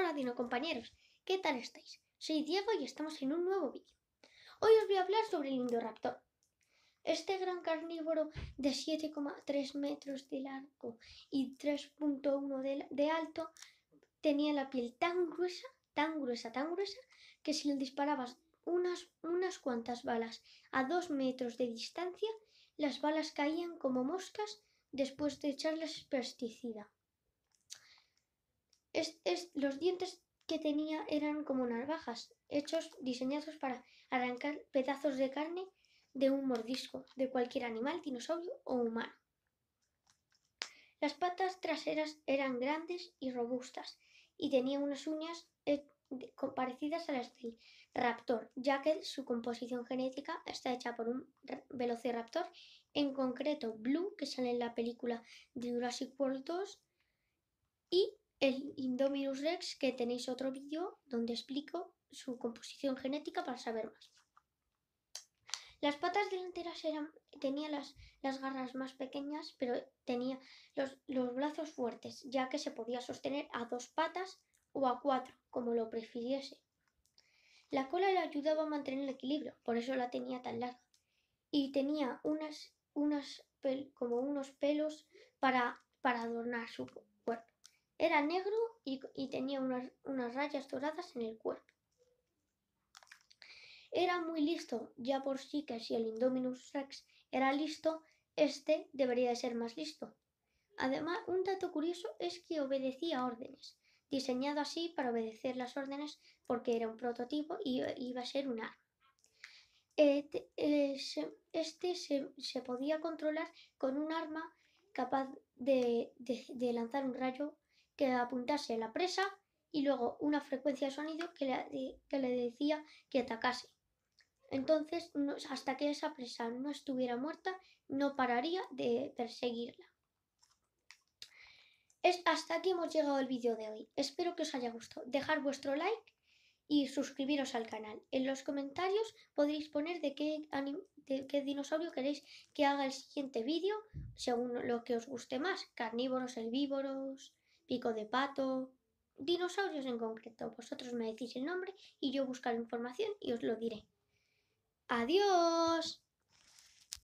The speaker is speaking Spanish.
Hola Dino compañeros, ¿qué tal estáis? Soy Diego y estamos en un nuevo vídeo. Hoy os voy a hablar sobre el Indoraptor. Este gran carnívoro de 7,3 metros de largo y 3,1 de, alto tenía la piel tan gruesa, tan gruesa, tan gruesa, que si le disparabas unas, unas cuantas balas a 2 metros de distancia, las balas caían como moscas después de echarles pesticida. Es, los dientes que tenía eran como narvajas, hechos, diseñados para arrancar pedazos de carne de un mordisco de cualquier animal, dinosaurio o humano. Las patas traseras eran grandes y robustas y tenía unas uñas eh, parecidas a las del raptor, ya que su composición genética está hecha por un velociraptor, en concreto Blue, que sale en la película de Jurassic World 2, y el Indominus Rex, que tenéis otro vídeo donde explico su composición genética para saber más. Las patas delanteras tenían tenía las, las garras más pequeñas, pero tenía los, los brazos fuertes, ya que se podía sostener a dos patas o a cuatro, como lo prefiriese. La cola le ayudaba a mantener el equilibrio, por eso la tenía tan larga. Y tenía unas, como unos pelos para, para adornar su, era negro y, tenía unas, rayas doradas en el cuerpo. Era muy listo, ya por sí que si el Indominus Rex era listo, este debería de ser más listo. Además, un dato curioso es que obedecía órdenes, diseñado así para obedecer las órdenes porque era un prototipo y iba a ser un arma. Este, este se, podía controlar con un arma capaz de, de lanzar un rayo que apuntase a la presa y luego una frecuencia de sonido que le, que le decía que atacase. Entonces, hasta que esa presa no estuviera muerta, no pararía de perseguirla. Es hasta aquí hemos llegado el vídeo de hoy. Espero que os haya gustado. Dejar vuestro like y suscribiros al canal. En los comentarios podréis poner de qué, de qué dinosaurio queréis que haga el siguiente vídeo, según lo que os guste más. Carnívoros, herbívoros, pico de pato, dinosaurios en concreto. Vosotros me decís el nombre y yo buscaré información y os lo diré. Adiós.